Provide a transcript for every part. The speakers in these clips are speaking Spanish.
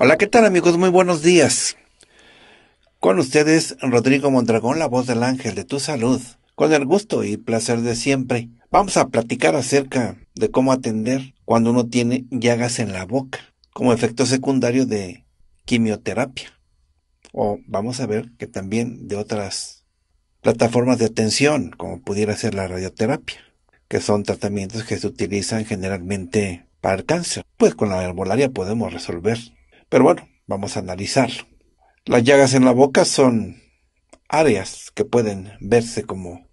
Hola, ¿qué tal amigos? Muy buenos días. Con ustedes, Rodrigo Mondragón, la voz del ángel de tu salud. Con el gusto y placer de siempre, vamos a platicar acerca de cómo atender cuando uno tiene llagas en la boca, como efecto secundario de quimioterapia. O vamos a ver que también de otras plataformas de atención, como pudiera ser la radioterapia, que son tratamientos que se utilizan generalmente para el cáncer. Pues con la herbolaria podemos resolver pero bueno, vamos a analizarlo. Las llagas en la boca son áreas que pueden verse como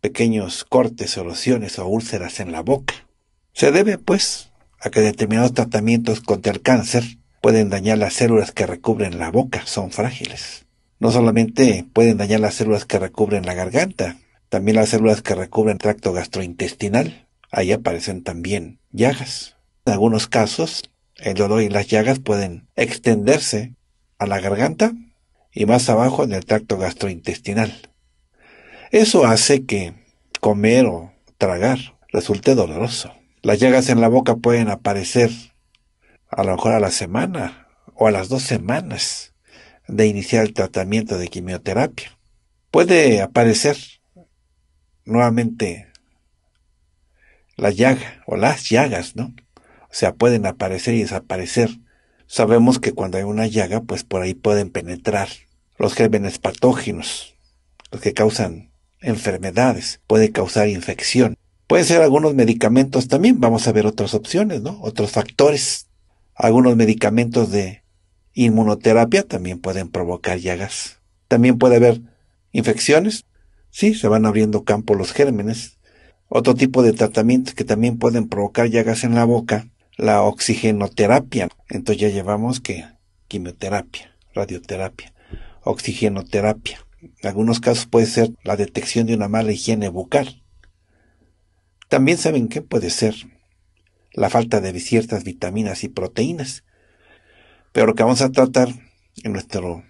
pequeños cortes erosiones o úlceras en la boca. Se debe, pues, a que determinados tratamientos contra el cáncer pueden dañar las células que recubren la boca, son frágiles. No solamente pueden dañar las células que recubren la garganta, también las células que recubren el tracto gastrointestinal. Ahí aparecen también llagas. En algunos casos, el dolor y las llagas pueden extenderse a la garganta y más abajo en el tracto gastrointestinal. Eso hace que comer o tragar resulte doloroso. Las llagas en la boca pueden aparecer a lo mejor a la semana o a las dos semanas de iniciar el tratamiento de quimioterapia. Puede aparecer nuevamente la llaga o las llagas, ¿no? O sea, pueden aparecer y desaparecer. Sabemos que cuando hay una llaga, pues por ahí pueden penetrar los gérmenes patógenos, los que causan enfermedades, puede causar infección. Puede ser algunos medicamentos también, vamos a ver otras opciones, ¿no? Otros factores. Algunos medicamentos de inmunoterapia también pueden provocar llagas. También puede haber infecciones, sí, se van abriendo campo los gérmenes. Otro tipo de tratamientos que también pueden provocar llagas en la boca la oxigenoterapia. Entonces ya llevamos que quimioterapia, radioterapia, oxigenoterapia. En algunos casos puede ser la detección de una mala higiene bucal. También saben que puede ser la falta de ciertas vitaminas y proteínas. Pero lo que vamos a tratar en nuestro,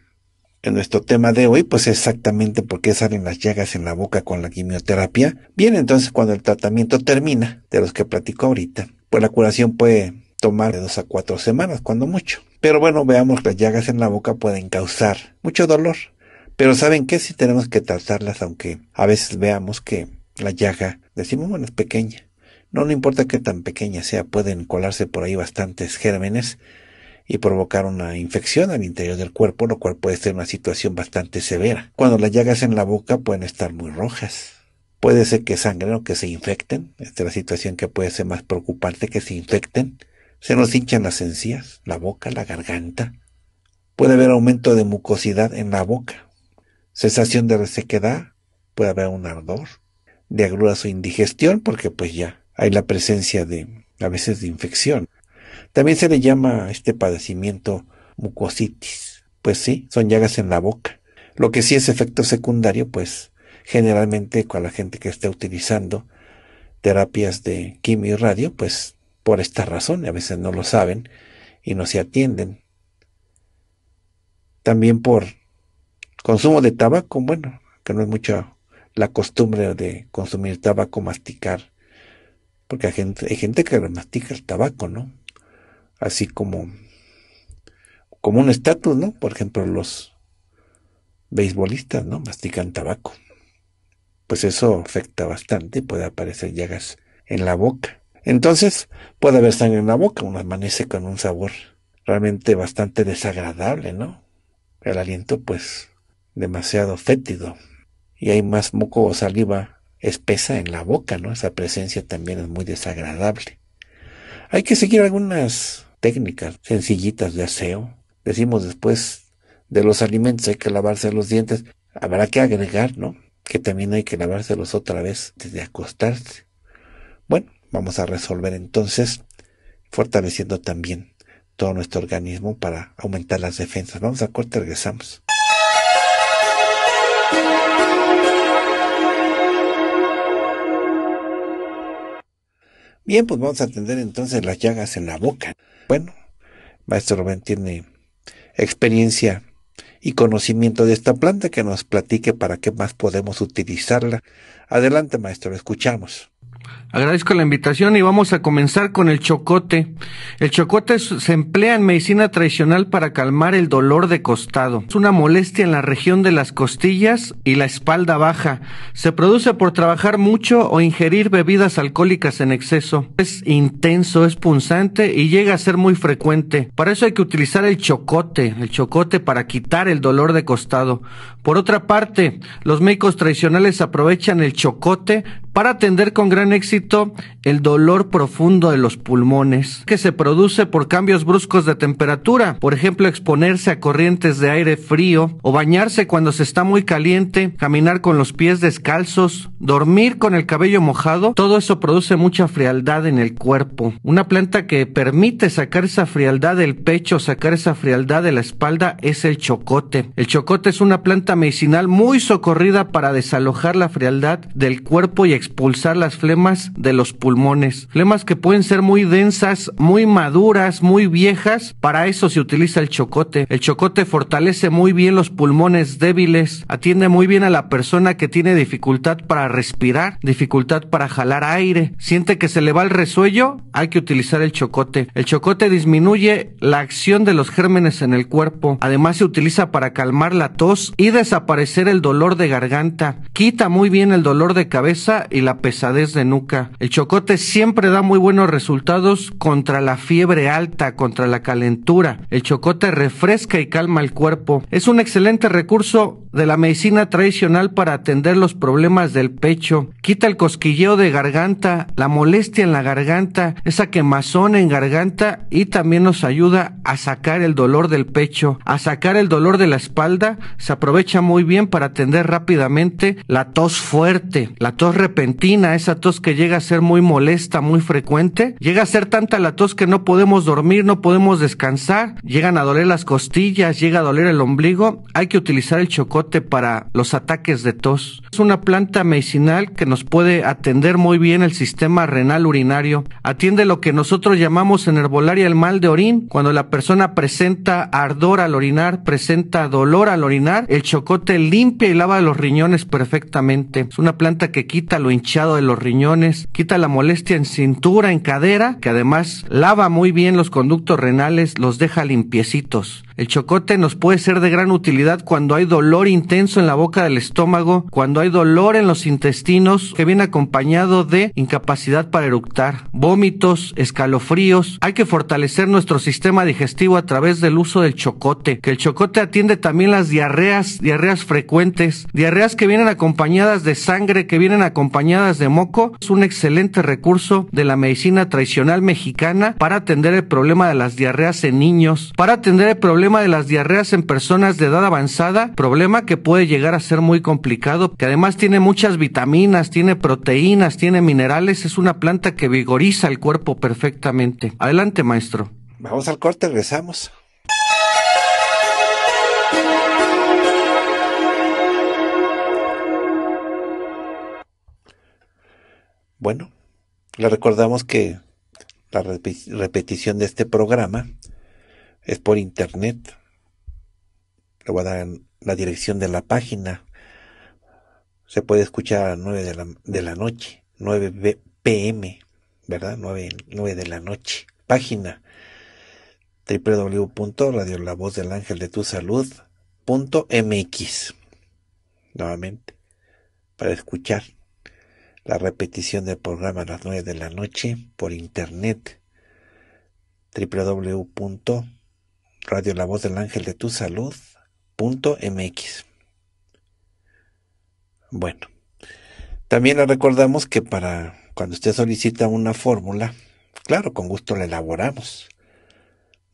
en nuestro tema de hoy, pues exactamente por qué salen las llagas en la boca con la quimioterapia. Bien, entonces cuando el tratamiento termina, de los que platico ahorita, pues la curación puede tomar de dos a cuatro semanas, cuando mucho. Pero bueno, veamos, que las llagas en la boca pueden causar mucho dolor. Pero ¿saben qué? Si tenemos que tratarlas, aunque a veces veamos que la llaga, decimos, bueno, es pequeña. No, no importa qué tan pequeña sea, pueden colarse por ahí bastantes gérmenes y provocar una infección al interior del cuerpo, lo cual puede ser una situación bastante severa. Cuando las llagas en la boca pueden estar muy rojas, Puede ser que sangren o que se infecten. Esta es la situación que puede ser más preocupante, que se infecten. Se nos hinchan las encías, la boca, la garganta. Puede haber aumento de mucosidad en la boca. Sensación de resequedad. Puede haber un ardor. De agruras o indigestión, porque pues ya hay la presencia de, a veces, de infección. También se le llama este padecimiento mucositis. Pues sí, son llagas en la boca. Lo que sí es efecto secundario, pues generalmente con la gente que está utilizando terapias de quimio y radio, pues por esta razón, a veces no lo saben y no se atienden. También por consumo de tabaco, bueno, que no es mucha la costumbre de consumir tabaco, masticar, porque hay gente, gente que mastica el tabaco, ¿no? Así como, como un estatus, ¿no? Por ejemplo, los beisbolistas, ¿no? Mastican tabaco pues eso afecta bastante, puede aparecer llagas en la boca. Entonces puede haber sangre en la boca, uno amanece con un sabor realmente bastante desagradable, ¿no? El aliento pues demasiado fétido y hay más moco o saliva espesa en la boca, ¿no? Esa presencia también es muy desagradable. Hay que seguir algunas técnicas sencillitas de aseo. Decimos después de los alimentos hay que lavarse los dientes. Habrá que agregar, ¿no? que también hay que lavárselos otra vez desde acostarse. Bueno, vamos a resolver entonces fortaleciendo también todo nuestro organismo para aumentar las defensas. Vamos a corte, regresamos. Bien, pues vamos a atender entonces las llagas en la boca. Bueno, maestro Rubén tiene experiencia y conocimiento de esta planta, que nos platique para qué más podemos utilizarla. Adelante, maestro, escuchamos. Agradezco la invitación y vamos a comenzar con el chocote. El chocote se emplea en medicina tradicional para calmar el dolor de costado. Es una molestia en la región de las costillas y la espalda baja. Se produce por trabajar mucho o ingerir bebidas alcohólicas en exceso. Es intenso, es punzante y llega a ser muy frecuente. Para eso hay que utilizar el chocote, el chocote para quitar el dolor de costado. Por otra parte, los médicos tradicionales aprovechan el chocote para atender con gran éxito el dolor profundo de los pulmones, que se produce por cambios bruscos de temperatura, por ejemplo exponerse a corrientes de aire frío o bañarse cuando se está muy caliente, caminar con los pies descalzos, dormir con el cabello mojado, todo eso produce mucha frialdad en el cuerpo. Una planta que permite sacar esa frialdad del pecho, sacar esa frialdad de la espalda es el chocote. El chocote es una planta medicinal muy socorrida para desalojar la frialdad del cuerpo y expulsar las flemas de los pulmones. Flemas que pueden ser muy densas, muy maduras, muy viejas. Para eso se utiliza el chocote. El chocote fortalece muy bien los pulmones débiles, atiende muy bien a la persona que tiene dificultad para respirar, dificultad para jalar aire, siente que se le va el resuello, hay que utilizar el chocote. El chocote disminuye la acción de los gérmenes en el cuerpo. Además se utiliza para calmar la tos y desaparecer el dolor de garganta. Quita muy bien el dolor de cabeza y la pesadez de nuca. El chocote siempre da muy buenos resultados contra la fiebre alta, contra la calentura. El chocote refresca y calma el cuerpo. Es un excelente recurso de la medicina tradicional para atender los problemas del pecho. Quita el cosquilleo de garganta, la molestia en la garganta, esa quemazón en garganta y también nos ayuda a sacar el dolor del pecho, a sacar el dolor de la espalda. Se aprovecha muy bien para atender rápidamente la tos fuerte, la tos repentina, esa tos que llega a ser muy molesta, muy frecuente. Llega a ser tanta la tos que no podemos dormir, no podemos descansar. Llegan a doler las costillas, llega a doler el ombligo. Hay que utilizar el chocote para los ataques de tos. Es una planta medicinal que nos puede atender muy bien el sistema renal urinario. Atiende lo que nosotros llamamos en herbolaria el mal de orín. Cuando la persona presenta ardor al orinar, presenta dolor al orinar, el chocote limpia y lava los riñones perfectamente. Es una planta que quita lo hinchado de los riñones quita la molestia en cintura, en cadera, que además lava muy bien los conductos renales, los deja limpiecitos. El chocote nos puede ser de gran utilidad cuando hay dolor intenso en la boca del estómago, cuando hay dolor en los intestinos que viene acompañado de incapacidad para eructar, vómitos, escalofríos. Hay que fortalecer nuestro sistema digestivo a través del uso del chocote, que el chocote atiende también las diarreas, diarreas frecuentes, diarreas que vienen acompañadas de sangre, que vienen acompañadas de moco. Es un excelente recurso de la medicina tradicional mexicana para atender el problema de las diarreas en niños, para atender el problema problema de las diarreas en personas de edad avanzada, problema que puede llegar a ser muy complicado, que además tiene muchas vitaminas, tiene proteínas, tiene minerales, es una planta que vigoriza el cuerpo perfectamente. Adelante, maestro. Vamos al corte, regresamos. Bueno, le recordamos que la repetición de este programa es por internet. Le voy a dar la dirección de la página. Se puede escuchar a 9 de la, de la noche, 9 pm, ¿verdad? 9, de la noche. Página del ángel de tu mx Nuevamente, para escuchar la repetición del programa a las 9 de la noche por internet www Radio La Voz del Ángel de Tu Salud. MX. Bueno, también le recordamos que para cuando usted solicita una fórmula, claro, con gusto la elaboramos.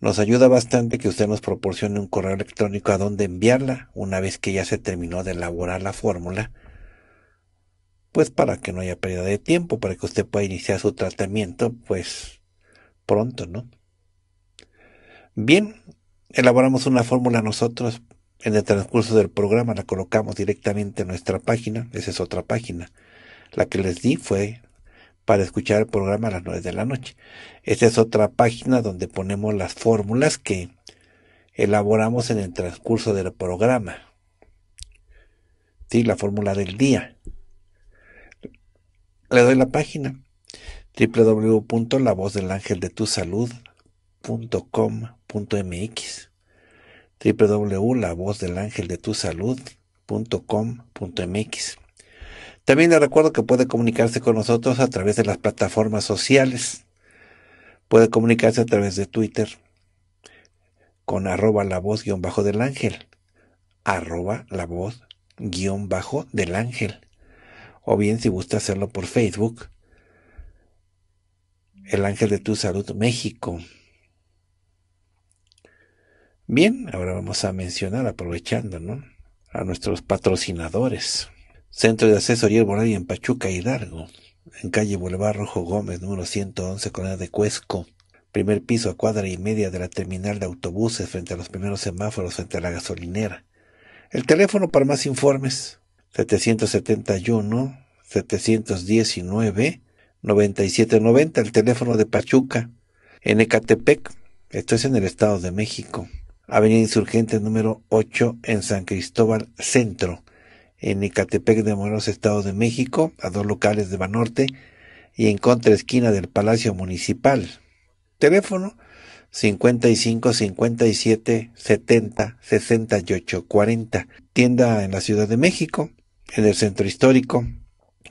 Nos ayuda bastante que usted nos proporcione un correo electrónico a donde enviarla una vez que ya se terminó de elaborar la fórmula, pues para que no haya pérdida de tiempo, para que usted pueda iniciar su tratamiento, pues pronto, ¿no? Bien, Elaboramos una fórmula nosotros en el transcurso del programa, la colocamos directamente en nuestra página, esa es otra página. La que les di fue para escuchar el programa a las 9 de la noche. Esta es otra página donde ponemos las fórmulas que elaboramos en el transcurso del programa. Sí, la fórmula del día. Le doy la página www.lavozdelangeldetusalud.com punto mx. También le recuerdo que puede comunicarse con nosotros a través de las plataformas sociales. Puede comunicarse a través de Twitter con arroba la voz guión bajo del ángel. Arroba la voz guión bajo del ángel. O bien si gusta hacerlo por Facebook. El ángel de tu salud México. Bien, ahora vamos a mencionar, aprovechando, ¿no? A nuestros patrocinadores. Centro de Asesoría Herbolaria en Pachuca Hidalgo. en calle Boulevard Rojo Gómez, número 111, Colonia de Cuesco. Primer piso a cuadra y media de la terminal de autobuses, frente a los primeros semáforos, frente a la gasolinera. El teléfono para más informes, 771 719 9790, el teléfono de Pachuca, en Ecatepec, esto es en el Estado de México, Avenida Insurgente número 8 en San Cristóbal Centro, en Icatepec de Morelos, Estado de México, a dos locales de Banorte y en contra esquina del Palacio Municipal. Teléfono 55 57 70 68 40. Tienda en la Ciudad de México, en el Centro Histórico,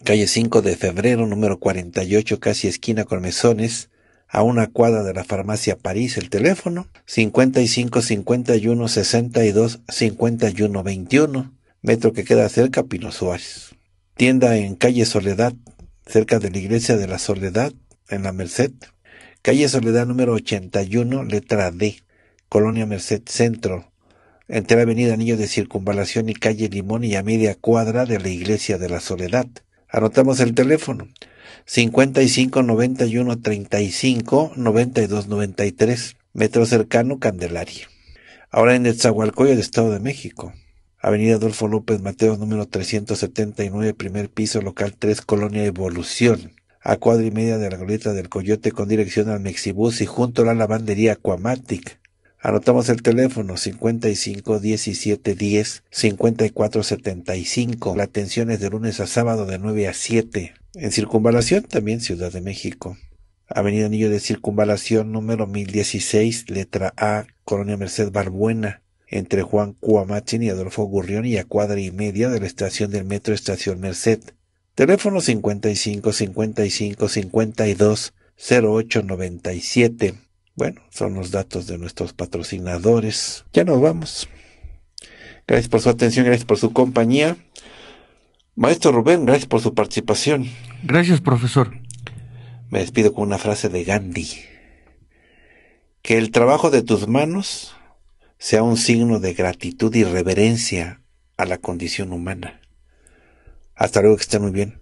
calle 5 de Febrero, número 48, casi esquina con Mesones a una cuadra de la farmacia París el teléfono 55 51 62 51 21, metro que queda cerca Pino Suárez. Tienda en calle Soledad, cerca de la iglesia de la Soledad, en la Merced. Calle Soledad número 81, letra D, Colonia Merced Centro, entre la avenida Anillo de Circunvalación y calle Limón y a media cuadra de la iglesia de la Soledad. Anotamos el teléfono 55 91 35 92 93, metro cercano Candelaria. Ahora en el del Estado de México. Avenida Adolfo López Mateos, número 379, primer piso, local 3, Colonia Evolución. A cuadra y media de la goleta del Coyote con dirección al Mexibus y junto a la lavandería Aquamatic. Anotamos el teléfono 55 17 10 54 75. La atención es de lunes a sábado de 9 a 7. En circunvalación también Ciudad de México. Avenida Anillo de Circunvalación número 1016, letra A, Colonia Merced Barbuena, entre Juan Cuamachin y Adolfo Gurrión y a cuadra y media de la estación del metro Estación Merced. Teléfono 55 55 52 08 97. Bueno, son los datos de nuestros patrocinadores. Ya nos vamos. Gracias por su atención, gracias por su compañía. Maestro Rubén, gracias por su participación. Gracias, profesor. Me despido con una frase de Gandhi. Que el trabajo de tus manos sea un signo de gratitud y reverencia a la condición humana. Hasta luego, que estén muy bien.